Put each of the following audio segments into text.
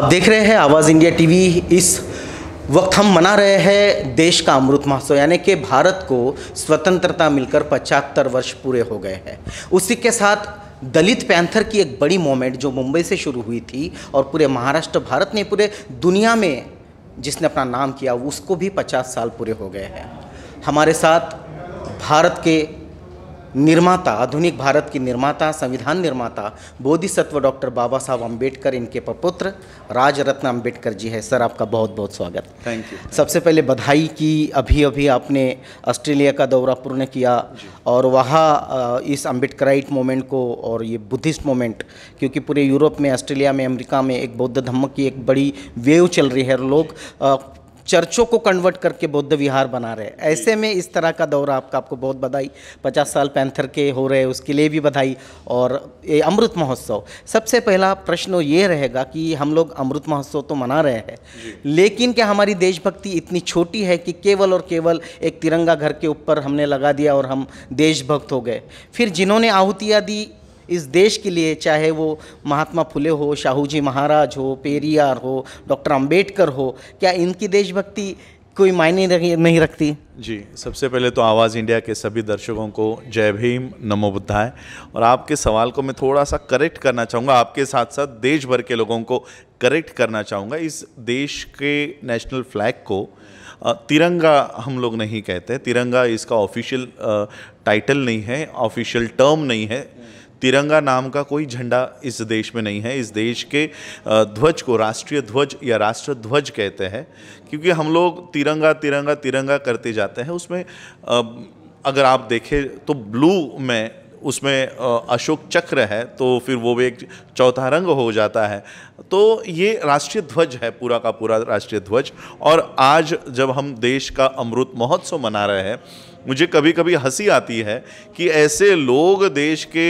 आप देख रहे हैं आवाज़ इंडिया टीवी इस वक्त हम मना रहे हैं देश का अमृत महोत्सव यानी कि भारत को स्वतंत्रता मिलकर पचहत्तर वर्ष पूरे हो गए हैं उसी के साथ दलित पैंथर की एक बड़ी मोमेंट जो मुंबई से शुरू हुई थी और पूरे महाराष्ट्र भारत ने पूरे दुनिया में जिसने अपना नाम किया उसको भी पचास साल पूरे हो गए हैं हमारे साथ भारत के निर्माता आधुनिक भारत की निर्माता संविधान निर्माता बोधिसत्व डॉक्टर बाबा साहब अम्बेडकर इनके पपुत्र राजरत्न अम्बेडकर जी है सर आपका बहुत बहुत स्वागत थैंक यू सबसे पहले बधाई की अभी अभी आपने ऑस्ट्रेलिया का दौरा पूर्ण किया और वहाँ इस अम्बेडकराइट मोमेंट को और ये बुद्धिस्ट मोमेंट क्योंकि पूरे यूरोप में ऑस्ट्रेलिया में अमरीका में एक बौद्ध धर्म की एक बड़ी वेव चल रही है लोग चर्चों को कन्वर्ट करके बौद्ध विहार बना रहे हैं ऐसे में इस तरह का दौरा आपका आपको बहुत बधाई पचास साल पैंथर के हो रहे उसके लिए भी बधाई और ये अमृत महोत्सव सबसे पहला प्रश्न ये रहेगा कि हम लोग अमृत महोत्सव तो मना रहे हैं लेकिन क्या हमारी देशभक्ति इतनी छोटी है कि केवल और केवल एक तिरंगा घर के ऊपर हमने लगा दिया और हम देशभक्त हो गए फिर जिन्होंने आहुतियाँ दी इस देश के लिए चाहे वो महात्मा फुले हो शाहू जी महाराज हो पेरियार हो डॉक्टर अंबेडकर हो क्या इनकी देशभक्ति कोई मायने नहीं रखती जी सबसे पहले तो आवाज़ इंडिया के सभी दर्शकों को जय भीम नमो बुद्धाय और आपके सवाल को मैं थोड़ा सा करेक्ट करना चाहूँगा आपके साथ साथ देश भर के लोगों को करेक्ट करना चाहूँगा इस देश के नेशनल फ्लैग को तिरंगा हम लोग नहीं कहते तिरंगा इसका ऑफिशियल टाइटल नहीं है ऑफिशियल टर्म नहीं है तिरंगा नाम का कोई झंडा इस देश में नहीं है इस देश के ध्वज को राष्ट्रीय ध्वज या राष्ट्र ध्वज कहते हैं क्योंकि हम लोग तिरंगा तिरंगा तिरंगा करते जाते हैं उसमें अगर आप देखें तो ब्लू में उसमें अशोक चक्र है तो फिर वो भी एक चौथा रंग हो जाता है तो ये राष्ट्रीय ध्वज है पूरा का पूरा राष्ट्रीय ध्वज और आज जब हम देश का अमृत महोत्सव मना रहे हैं मुझे कभी कभी हंसी आती है कि ऐसे लोग देश के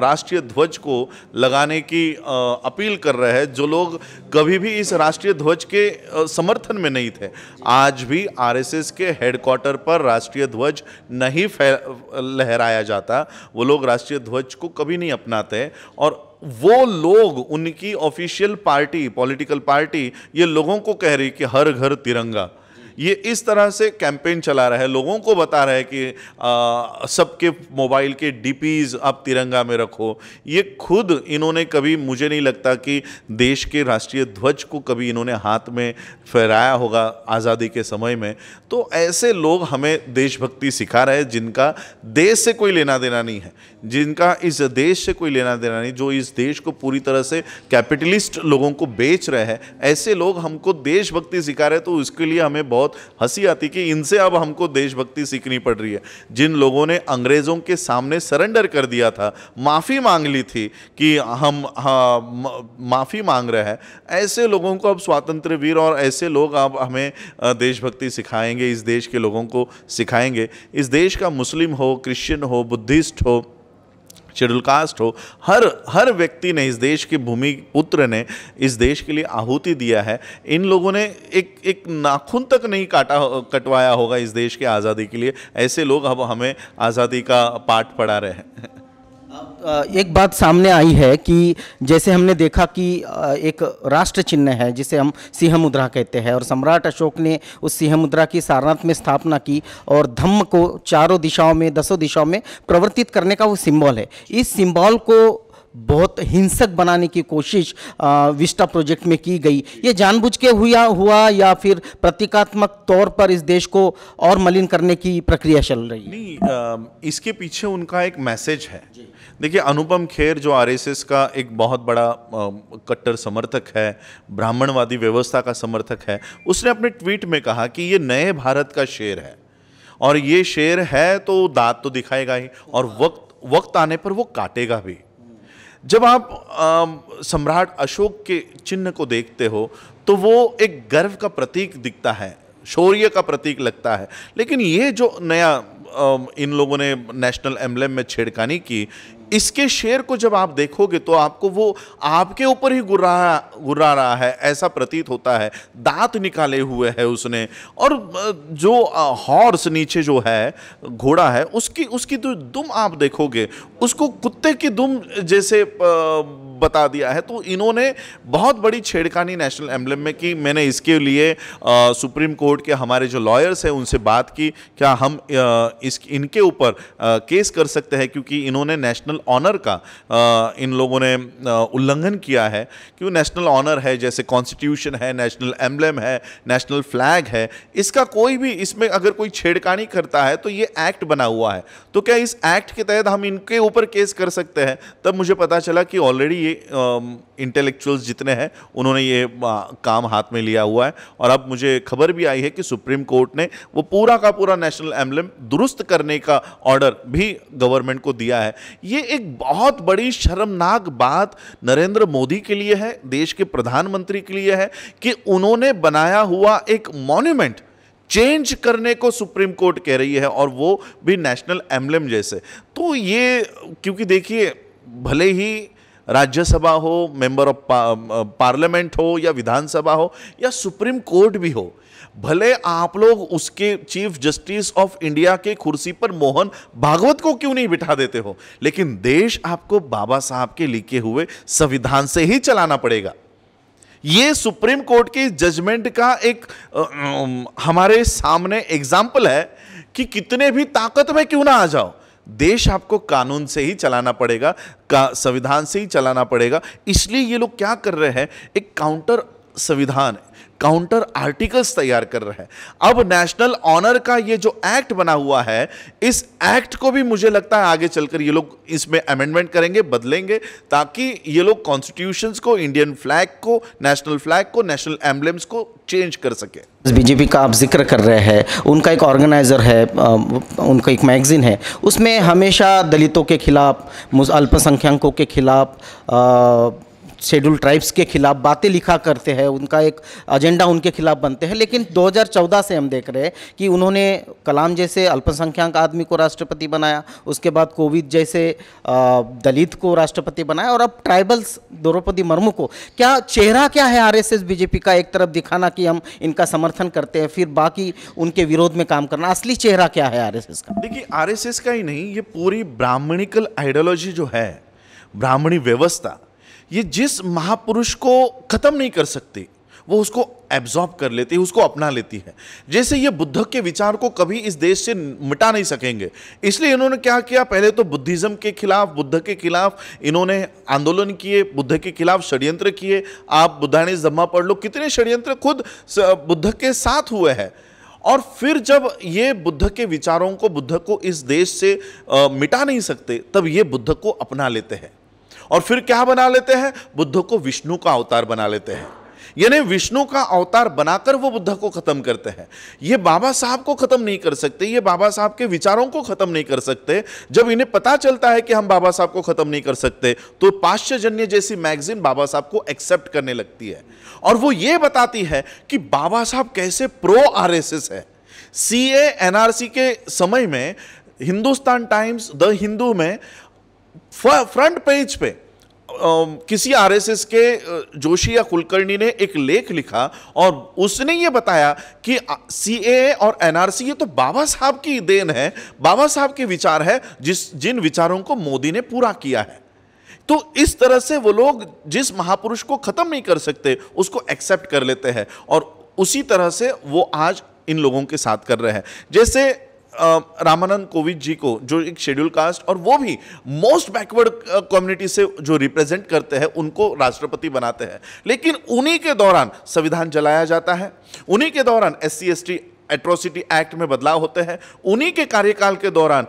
राष्ट्रीय ध्वज को लगाने की अपील कर रहे हैं जो लोग कभी भी इस राष्ट्रीय ध्वज के समर्थन में नहीं थे आज भी आरएसएस के हेडक्वार्टर पर राष्ट्रीय ध्वज नहीं लहराया जाता वो लोग राष्ट्रीय ध्वज को कभी नहीं अपनाते और वो लोग उनकी ऑफिशियल पार्टी पॉलिटिकल पार्टी ये लोगों को कह रही कि हर घर तिरंगा ये इस तरह से कैंपेन चला रहा है लोगों को बता रहा है कि सबके मोबाइल के डीपीज आप तिरंगा में रखो ये खुद इन्होंने कभी मुझे नहीं लगता कि देश के राष्ट्रीय ध्वज को कभी इन्होंने हाथ में फहराया होगा आज़ादी के समय में तो ऐसे लोग हमें देशभक्ति सिखा रहे हैं जिनका देश से कोई लेना देना नहीं है जिनका इस देश से कोई लेना देना नहीं जो इस देश को पूरी तरह से कैपिटलिस्ट लोगों को बेच रहे हैं ऐसे लोग हमको देशभक्ति सिखा रहे हैं तो उसके लिए हमें बहुत बहुत हंसी आती कि इनसे अब हमको देशभक्ति सीखनी पड़ रही है जिन लोगों ने अंग्रेज़ों के सामने सरेंडर कर दिया था माफ़ी मांग ली थी कि हम हाँ, माफ़ी मांग रहे हैं ऐसे लोगों को अब स्वातंत्र वीर और ऐसे लोग अब हमें देशभक्ति सिखाएंगे इस देश के लोगों को सिखाएंगे इस देश का मुस्लिम हो क्रिश्चियन हो बुद्धिस्ट हो शेड्यूल कास्ट हो हर हर व्यक्ति ने इस देश के भूमि पुत्र ने इस देश के लिए आहुति दिया है इन लोगों ने एक एक नाखून तक नहीं काटा कटवाया होगा इस देश की आज़ादी के लिए ऐसे लोग अब हमें आज़ादी का पाठ पढ़ा रहे हैं एक बात सामने आई है कि जैसे हमने देखा कि एक राष्ट्र चिन्ह है जिसे हम सिंह मुद्रा कहते हैं और सम्राट अशोक ने उस सिंह मुद्रा की सारनाथ में स्थापना की और धम्म को चारों दिशाओं में दसों दिशाओं में प्रवर्तित करने का वो सिंबल है इस सिंबल को बहुत हिंसक बनाने की कोशिश विस्टा प्रोजेक्ट में की गई ये जानबूझ के हुआ हुआ या फिर प्रतीकात्मक तौर पर इस देश को और मलिन करने की प्रक्रिया चल रही नहीं आ, इसके पीछे उनका एक मैसेज है देखिए अनुपम खेर जो आरएसएस का एक बहुत बड़ा कट्टर समर्थक है ब्राह्मणवादी व्यवस्था का समर्थक है उसने अपने ट्वीट में कहा कि ये नए भारत का शेर है और ये शेर है तो दांत तो दिखाएगा ही और वक्त वक्त आने पर वो काटेगा भी जब आप सम्राट अशोक के चिन्ह को देखते हो तो वो एक गर्व का प्रतीक दिखता है शौर्य का प्रतीक लगता है लेकिन ये जो नया इन लोगों ने नेशनल एम्बलेम में छेड़खानी की इसके शेर को जब आप देखोगे तो आपको वो आपके ऊपर ही गुर्रा गुर्रा रहा है ऐसा प्रतीत होता है दांत निकाले हुए है उसने और जो हॉर्स नीचे जो है घोड़ा है उसकी उसकी जो तो दुम आप देखोगे उसको कुत्ते की दुम जैसे बता दिया है तो इन्होंने बहुत बड़ी छेड़खानी नेशनल एम्बलम में की मैंने इसके लिए आ, सुप्रीम कोर्ट के हमारे जो लॉयर्स हैं उनसे बात की क्या हम आ, इस इनके ऊपर केस कर सकते हैं क्योंकि इन्होंने नेशनल ऑनर का आ, इन लोगों ने उल्लंघन किया है क्यों नेशनल ऑनर है जैसे कॉन्स्टिट्यूशन है नेशनल एम्बलम है नेशनल फ्लैग है इसका कोई भी इसमें अगर कोई छेड़खानी करता है तो ये एक्ट बना हुआ है तो क्या इस एक्ट के तहत हम इनके ऊपर केस कर सकते हैं तब मुझे पता चला कि ऑलरेडी ये इंटेलेक्चुअल्स जितने हैं उन्होंने ये काम हाथ में लिया हुआ है और अब मुझे खबर भी आई है कि सुप्रीम कोर्ट ने वो पूरा का पूरा नेशनल एम्बलम दुरुस्त करने का ऑर्डर भी गवर्नमेंट को दिया है ये एक बहुत बड़ी शर्मनाक बात नरेंद्र मोदी के लिए है देश के प्रधानमंत्री के लिए है कि उन्होंने बनाया हुआ एक मॉन्यूमेंट चेंज करने को सुप्रीम कोर्ट कह रही है और वो भी नेशनल एम्बलम जैसे तो ये क्योंकि देखिए भले ही राज्यसभा हो मेंबर ऑफ पार्लियामेंट हो या विधानसभा हो या सुप्रीम कोर्ट भी हो भले आप लोग उसके चीफ जस्टिस ऑफ इंडिया के कुर्सी पर मोहन भागवत को क्यों नहीं बिठा देते हो लेकिन देश आपको बाबा साहब के लिखे हुए संविधान से ही चलाना पड़ेगा ये सुप्रीम कोर्ट के जजमेंट का एक uh, um, हमारे सामने एग्जाम्पल है कि कितने भी ताकत में क्यों ना आ जाओ देश आपको कानून से ही चलाना पड़ेगा का संविधान से ही चलाना पड़ेगा इसलिए ये लोग क्या कर रहे हैं एक काउंटर संविधान काउंटर आर्टिकल्स तैयार कर रहा है अब नेशनल ऑनर का ये जो एक्ट बना हुआ है इस एक्ट को भी मुझे लगता है आगे चलकर ये लोग इसमें अमेंडमेंट करेंगे बदलेंगे ताकि ये लोग कॉन्स्टिट्यूशन को इंडियन फ्लैग को नेशनल फ्लैग को नेशनल एम्बलेम्स को चेंज कर सके बीजेपी का आप जिक्र कर रहे हैं उनका एक ऑर्गेनाइज़र है उनका एक मैगज़ीन है उसमें हमेशा दलितों के खिलाफ अल्पसंख्यकों के खिलाफ शेड्यूल ट्राइब्स के खिलाफ बातें लिखा करते हैं उनका एक एजेंडा उनके खिलाफ बनते हैं लेकिन 2014 से हम देख रहे हैं कि उन्होंने कलाम जैसे अल्पसंख्यक आदमी को राष्ट्रपति बनाया उसके बाद कोविद जैसे दलित को राष्ट्रपति बनाया और अब ट्राइबल्स द्रौपदी मुर्मू को क्या चेहरा क्या है आर बीजेपी का एक तरफ दिखाना कि हम इनका समर्थन करते हैं फिर बाकी उनके विरोध में काम करना असली चेहरा क्या है आर का देखिए आर का ही नहीं ये पूरी ब्राह्मणिकल आइडियोलॉजी जो है ब्राह्मणी व्यवस्था ये जिस महापुरुष को ख़त्म नहीं कर सकती वो उसको एब्जॉर्ब कर लेती है उसको अपना लेती है जैसे ये बुद्ध के विचार को कभी इस देश से मिटा नहीं सकेंगे इसलिए इन्होंने क्या किया पहले तो बुद्धिज़्म के खिलाफ बुद्ध के खिलाफ इन्होंने आंदोलन किए बुद्ध के खिलाफ षड्यंत्र किए आप बुद्धाणी जम्मा पढ़ लो कितने षड्यंत्र खुद बुद्ध के साथ हुए हैं और फिर जब ये बुद्ध के विचारों को बुद्ध को इस देश से आ, मिटा नहीं सकते तब ये बुद्ध को अपना लेते हैं और फिर क्या बना लेते हैं बुद्ध को विष्णु का अवतार बना लेते हैं यानी विष्णु का अवतार बनाकर वो बुद्ध को खत्म करते हैं ये बाबा साहब को खत्म नहीं कर सकते ये बाबा साहब के विचारों को खत्म नहीं कर सकते जब इन्हें पता चलता है कि हम बाबा साहब को खत्म नहीं कर सकते तो पाश्चजन्य जैसी मैगजीन बाबा साहब को एक्सेप्ट करने लगती है और वो ये बताती है कि बाबा साहब कैसे प्रो आर है सी एनआरसी के समय में हिंदुस्तान टाइम्स द हिंदू में फ्रंट पेज पे किसी आरएसएस के जोशी या कुलकर्णी ने एक लेख लिखा और उसने ये बताया कि सीएए और एनआरसी ये तो बाबा साहब की देन है बाबा साहब के विचार है जिस जिन विचारों को मोदी ने पूरा किया है तो इस तरह से वो लोग जिस महापुरुष को ख़त्म नहीं कर सकते उसको एक्सेप्ट कर लेते हैं और उसी तरह से वो आज इन लोगों के साथ कर रहे हैं जैसे रामानंद कोविंद जी को जो एक शेड्यूल कास्ट और वो भी मोस्ट बैकवर्ड कम्युनिटी से जो रिप्रेजेंट करते हैं उनको राष्ट्रपति बनाते हैं लेकिन उन्हीं के दौरान संविधान जलाया जाता है उन्हीं के दौरान एस सी एट्रोसिटी एक्ट में बदलाव होते हैं उन्हीं के कार्यकाल के दौरान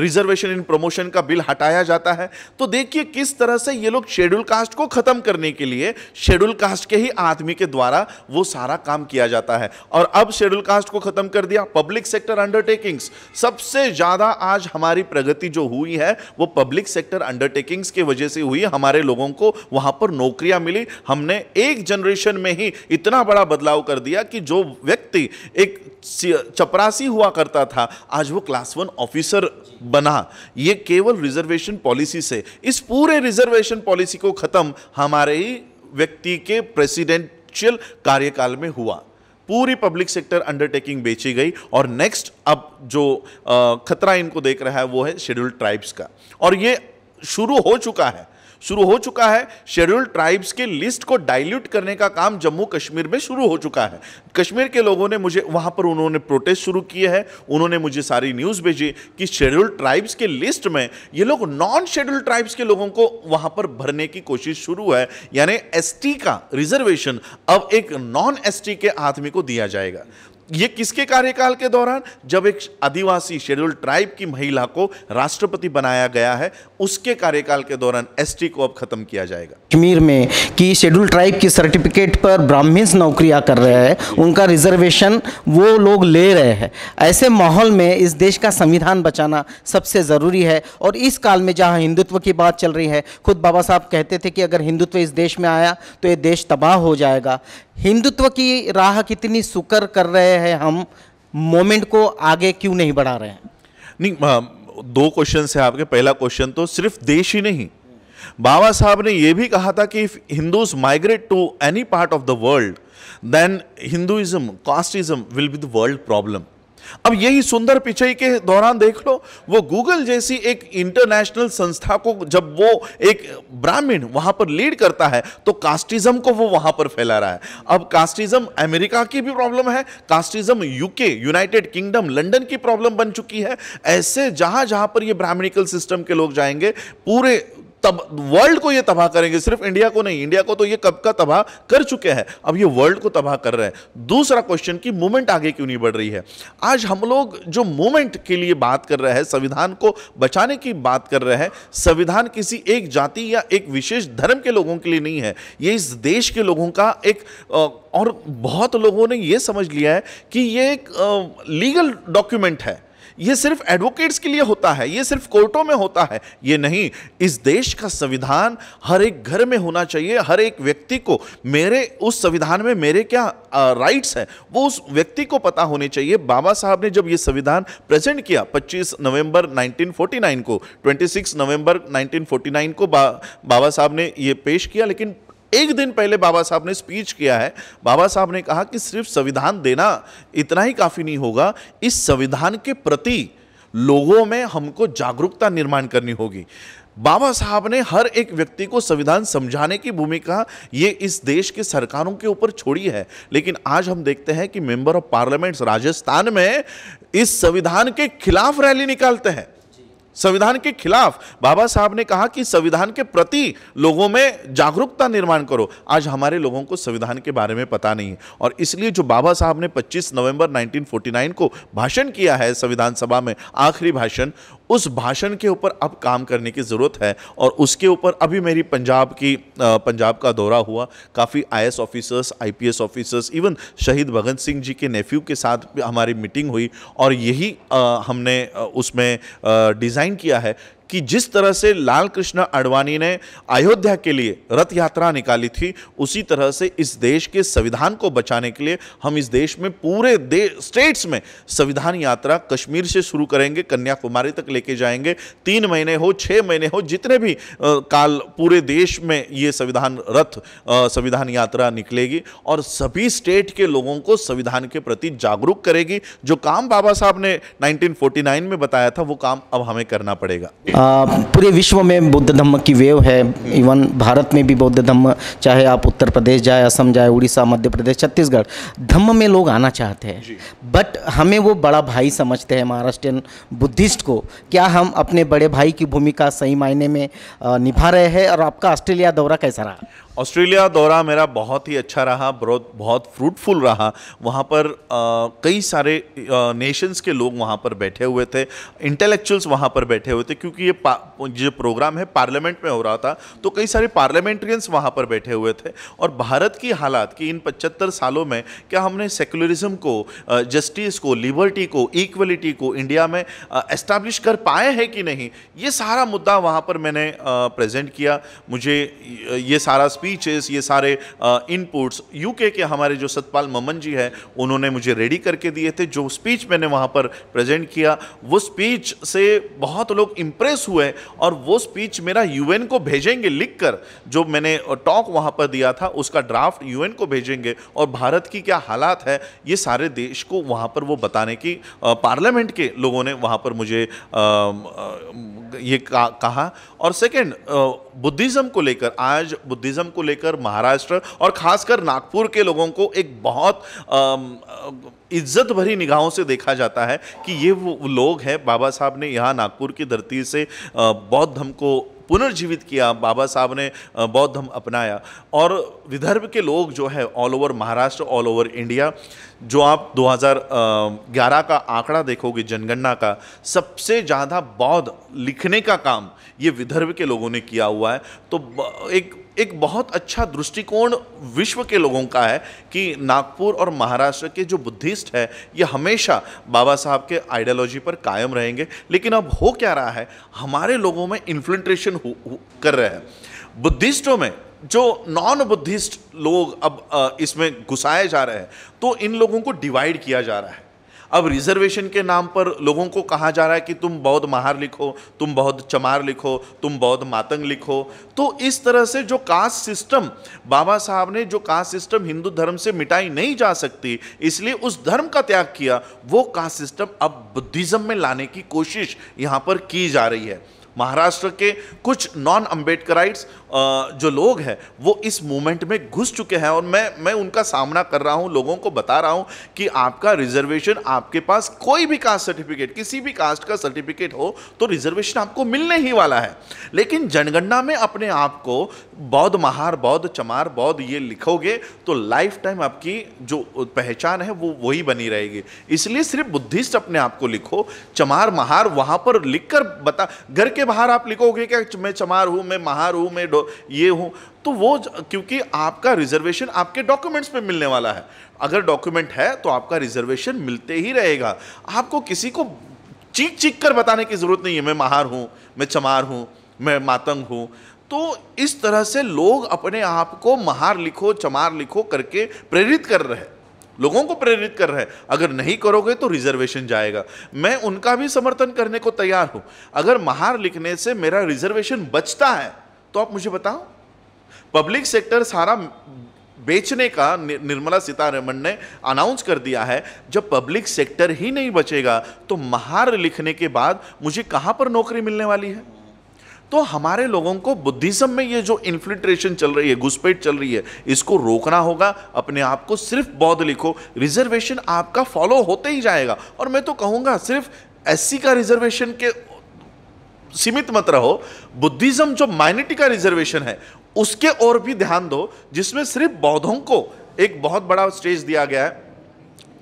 रिजर्वेशन इन प्रमोशन का बिल हटाया जाता है तो देखिए किस तरह से ये लोग शेड्यूल कास्ट को ख़त्म करने के लिए शेड्यूल कास्ट के ही आदमी के द्वारा वो सारा काम किया जाता है और अब शेड्यूल कास्ट को ख़त्म कर दिया पब्लिक सेक्टर अंडरटेकिंग्स सबसे ज़्यादा आज हमारी प्रगति जो हुई है वो पब्लिक सेक्टर अंडरटेकिंग्स की वजह से हुई हमारे लोगों को वहाँ पर नौकरियाँ मिली हमने एक जनरेशन में ही इतना बड़ा बदलाव कर दिया कि जो व्यक्ति एक चपरासी हुआ करता था आज वो क्लास वन ऑफिसर बना ये केवल रिजर्वेशन पॉलिसी से इस पूरे रिजर्वेशन पॉलिसी को ख़त्म हमारे ही व्यक्ति के प्रेसिडेंशियल कार्यकाल में हुआ पूरी पब्लिक सेक्टर अंडरटेकिंग बेची गई और नेक्स्ट अब जो खतरा इनको देख रहा है वो है शेड्यूल्ड ट्राइब्स का और ये शुरू हो चुका है शुरू हो चुका है शेड्यूल ट्राइब्स के लिस्ट को डाइल्यूट करने का काम जम्मू कश्मीर में शुरू हो चुका है कश्मीर के लोगों ने मुझे वहां पर उन्होंने प्रोटेस्ट शुरू किए हैं उन्होंने मुझे सारी न्यूज़ भेजी कि शेड्यूल ट्राइब्स के लिस्ट में ये लोग नॉन शेड्यूल ट्राइब्स के लोगों को वहां पर भरने की कोशिश शुरू है यानी एस का रिजर्वेशन अब एक नॉन एस के आदमी को दिया जाएगा ये किसके कार्यकाल के दौरान जब एक आदिवासी शेड्यूल ट्राइब की महिला को राष्ट्रपति बनाया गया है उसके कार्यकाल के दौरान एसटी को अब खत्म किया जाएगा कश्मीर में कि शेड्यूल ट्राइब की सर्टिफिकेट पर ब्राह्मीण्स नौकरियां कर रहे हैं उनका रिजर्वेशन वो लोग ले रहे हैं ऐसे माहौल में इस देश का संविधान बचाना सबसे ज़रूरी है और इस काल में जहाँ हिंदुत्व की बात चल रही है खुद बाबा साहब कहते थे कि अगर हिंदुत्व इस देश में आया तो ये देश तबाह हो जाएगा हिंदुत्व की राह कितनी सुकर कर रहे हैं हम मोमेंट को आगे क्यों नहीं बढ़ा रहे हैं नहीं दो क्वेश्चन है आपके पहला क्वेश्चन तो सिर्फ देश ही नहीं बाबा साहब ने यह भी कहा था कि if Hindus migrate to any part of the world then Hinduism casteism will be the world problem अब यही सुंदर पिचई के दौरान देख लो वो गूगल जैसी एक इंटरनेशनल संस्था को जब वो एक ब्राह्मण वहां पर लीड करता है तो कास्टिज्म को वो वहां पर फैला रहा है अब कास्टिज्म अमेरिका की भी प्रॉब्लम है casteism UK United Kingdom London की प्रॉब्लम बन चुकी है ऐसे जहां जहां पर ये ब्राह्मणिकल सिस्टम के लोग जाएंगे पूरे तब वर्ल्ड को ये तबाह करेंगे सिर्फ इंडिया को नहीं इंडिया को तो ये कब का तबाह कर चुके हैं अब ये वर्ल्ड को तबाह कर रहे हैं दूसरा क्वेश्चन कि मूवमेंट आगे क्यों नहीं बढ़ रही है आज हम लोग जो मूवमेंट के लिए बात कर रहे हैं संविधान को बचाने की बात कर रहे हैं संविधान किसी एक जाति या एक विशेष धर्म के लोगों के लिए नहीं है ये इस देश के लोगों का एक और बहुत लोगों ने ये समझ लिया है कि ये एक लीगल डॉक्यूमेंट है ये सिर्फ एडवोकेट्स के लिए होता है ये सिर्फ कोर्टों में होता है ये नहीं इस देश का संविधान हर एक घर में होना चाहिए हर एक व्यक्ति को मेरे उस संविधान में मेरे क्या राइट्स हैं वो उस व्यक्ति को पता होने चाहिए बाबा साहब ने जब ये संविधान प्रेजेंट किया 25 नवंबर 1949 को 26 नवंबर 1949 को बा, बाबा साहब ने ये पेश किया लेकिन एक दिन पहले बाबा साहब ने स्पीच किया है बाबा साहब ने कहा कि सिर्फ संविधान देना इतना ही काफ़ी नहीं होगा इस संविधान के प्रति लोगों में हमको जागरूकता निर्माण करनी होगी बाबा साहब ने हर एक व्यक्ति को संविधान समझाने की भूमिका ये इस देश के सरकारों के ऊपर छोड़ी है लेकिन आज हम देखते हैं कि मेंबर ऑफ पार्लियामेंट राजस्थान में इस संविधान के खिलाफ रैली निकालते हैं संविधान के खिलाफ बाबा साहब ने कहा कि संविधान के प्रति लोगों में जागरूकता निर्माण करो आज हमारे लोगों को संविधान के बारे में पता नहीं है और इसलिए जो बाबा साहब ने 25 नवंबर 1949 को भाषण किया है संविधान सभा में आखिरी भाषण उस भाषण के ऊपर अब काम करने की ज़रूरत है और उसके ऊपर अभी मेरी पंजाब की पंजाब का दौरा हुआ काफ़ी I officers I officers even शहीद भगत सिंह जी के नेफ्यू के साथ हमारी मीटिंग हुई और यही हमने उसमें डिज़ाइन किया है कि जिस तरह से लाल कृष्ण आडवाणी ने अयोध्या के लिए रथ यात्रा निकाली थी उसी तरह से इस देश के संविधान को बचाने के लिए हम इस देश में पूरे दे स्टेट्स में संविधान यात्रा कश्मीर से शुरू करेंगे कन्याकुमारी तक लेके जाएंगे तीन महीने हो छः महीने हो जितने भी आ, काल पूरे देश में ये संविधान रथ संविधान यात्रा निकलेगी और सभी स्टेट के लोगों को संविधान के प्रति जागरूक करेगी जो काम बाबा साहब ने 1949 में बताया था वो काम अब हमें करना पड़ेगा पूरे विश्व में बौद्ध धर्म की वेव है इवन भारत में भी बौद्ध धर्म चाहे आप उत्तर प्रदेश जाए असम जाए उड़ीसा मध्य प्रदेश छत्तीसगढ़ धम्म में लोग आना चाहते हैं बट हमें वो बड़ा भाई समझते हैं महाराष्ट्रियन बुद्धिस्ट को क्या हम अपने बड़े भाई की भूमिका सही मायने में निभा रहे हैं और आपका ऑस्ट्रेलिया दौरा कैसा रहा ऑस्ट्रेलिया दौरा मेरा बहुत ही अच्छा रहा बहुत बहुत फ्रूटफुल रहा वहाँ पर आ, कई सारे नेशंस के लोग वहाँ पर बैठे हुए थे इंटेलेक्चुअल्स वहाँ पर बैठे हुए थे क्योंकि ये जो प्रोग्राम है पार्लियामेंट में हो रहा था तो कई सारे पार्लियामेंट्रियंस वहाँ पर बैठे हुए थे और भारत की हालात कि इन पचहत्तर सालों में क्या हमने सेकुलरिज्म को जस्टिस को लिबर्टी को इक्वलिटी को इंडिया में एस्टैब्लिश कर पाए हैं कि नहीं ये सारा मुद्दा वहाँ पर मैंने प्रेजेंट किया मुझे ये सारा स्पीच स्पीचेस ये सारे इनपुट्स uh, यूके के हमारे जो सतपाल ममन जी हैं उन्होंने मुझे रेडी करके दिए थे जो स्पीच मैंने वहाँ पर प्रेजेंट किया वो स्पीच से बहुत लोग इम्प्रेस हुए और वो स्पीच मेरा यूएन को भेजेंगे लिख कर जो मैंने टॉक uh, वहाँ पर दिया था उसका ड्राफ्ट यूएन को भेजेंगे और भारत की क्या हालात है ये सारे देश को वहाँ पर वो बताने की पार्लियामेंट uh, के लोगों ने वहाँ पर मुझे आ, um, ये कहा और सेकंड बुद्धिज़्म को लेकर आज बुद्धिज़्म को लेकर महाराष्ट्र और खासकर नागपुर के लोगों को एक बहुत इज्जत भरी निगाहों से देखा जाता है कि ये वो लोग हैं बाबा साहब ने यहाँ नागपुर की धरती से बौद्ध धर्म को पुनर्जीवित किया बाबा साहब ने बौद्ध धर्म अपनाया और विदर्भ के लोग जो है all over Maharashtra all over India जो आप 2011 का आंकड़ा देखोगे जनगणना का सबसे ज़्यादा बौद्ध लिखने का काम ये विदर्भ के लोगों ने किया हुआ है तो एक एक बहुत अच्छा दृष्टिकोण विश्व के लोगों का है कि नागपुर और महाराष्ट्र के जो बुद्धिस्ट है ये हमेशा बाबा साहब के आइडियोलॉजी पर कायम रहेंगे लेकिन अब हो क्या रहा है हमारे लोगों में इन्फिल्ट्रेशन कर रहे हैं बुद्धिस्टों में जो नॉन बुद्धिस्ट लोग अब इसमें घुसाए जा रहे हैं तो इन लोगों को डिवाइड किया जा रहा है अब रिजर्वेशन के नाम पर लोगों को कहा जा रहा है कि तुम बहुत महार लिखो तुम बहुत चमार लिखो तुम बहुत मातंग लिखो तो इस तरह से जो कास्ट सिस्टम बाबा साहब ने जो कास्ट सिस्टम हिंदू धर्म से मिटाई नहीं जा सकती इसलिए उस धर्म का त्याग किया वो कास्ट सिस्टम अब बुद्धिज़्म में लाने की कोशिश यहाँ पर की जा रही है महाराष्ट्र के कुछ नॉन अम्बेडकराइट्स जो लोग हैं वो इस मूवमेंट में घुस चुके हैं और मैं मैं उनका सामना कर रहा हूँ लोगों को बता रहा हूँ कि आपका रिजर्वेशन आपके पास कोई भी कास्ट सर्टिफिकेट किसी भी कास्ट का सर्टिफिकेट हो तो रिजर्वेशन आपको मिलने ही वाला है लेकिन जनगणना में अपने आप को बौद्ध महार बौद्ध चमार बौद्ध ये लिखोगे तो लाइफ टाइम आपकी जो पहचान है वो वही बनी रहेगी इसलिए सिर्फ बुद्धिस्ट अपने आप को लिखो चमार महार वहाँ पर लिख कर बता घर के बाहर आप लिखोगे क्या मैं चमार हूँ मैं महार हूँ मैं ये हो तो वो क्योंकि आपका रिजर्वेशन आपके डॉक्यूमेंट्स पे मिलने वाला है अगर डॉक्यूमेंट है तो आपका रिजर्वेशन मिलते ही रहेगा आपको किसी को चीख चीख कर बताने की ज़रूरत नहीं है मैं महार हूँ मैं चमार हूँ मैं मातंग हूँ तो इस तरह से लोग अपने आप को महार लिखो चमार लिखो करके प्रेरित कर रहे हैं लोगों को प्रेरित कर रहे हैं अगर नहीं करोगे तो रिजर्वेशन जाएगा मैं उनका भी समर्थन करने को तैयार हूँ अगर महार लिखने से मेरा रिजर्वेशन बचता है तो आप मुझे बताओ पब्लिक सेक्टर सारा बेचने का निर्मला सीतारमण ने अनाउंस कर दिया है जब पब्लिक सेक्टर ही नहीं बचेगा तो महार लिखने के बाद मुझे कहां पर नौकरी मिलने वाली है तो हमारे लोगों को बुद्धिज़्म में ये जो इन्फिल्ट्रेशन चल रही है घुसपैठ चल रही है इसको रोकना होगा अपने आप को सिर्फ बौद्ध लिखो रिजर्वेशन आपका फॉलो होते ही जाएगा और मैं तो कहूँगा सिर्फ एससी का रिजर्वेशन के सीमित मत रहो बुद्धिज्म जो माइनिटी का रिजर्वेशन है उसके और भी ध्यान दो जिसमें सिर्फ बौद्धों को एक बहुत बड़ा स्टेज दिया गया है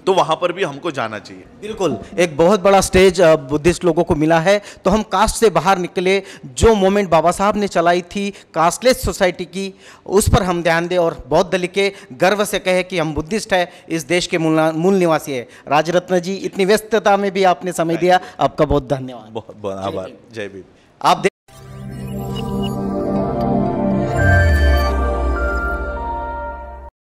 तो वहां पर भी हमको जाना चाहिए बिल्कुल एक बहुत बड़ा स्टेज बुद्धिस्ट लोगों को मिला है तो हम कास्ट से बाहर निकले जो मोमेंट बाबा साहब ने चलाई थी कास्टलेस सोसाइटी की उस पर हम ध्यान दें और बौद्ध लिखे गर्व से कहे कि हम बुद्धिस्ट है इस देश के मूल निवासी है राजरत्न जी इतनी व्यस्तता में भी आपने समय दिया आपका बहुत धन्यवाद बहुत बहुत आभार जय भी आप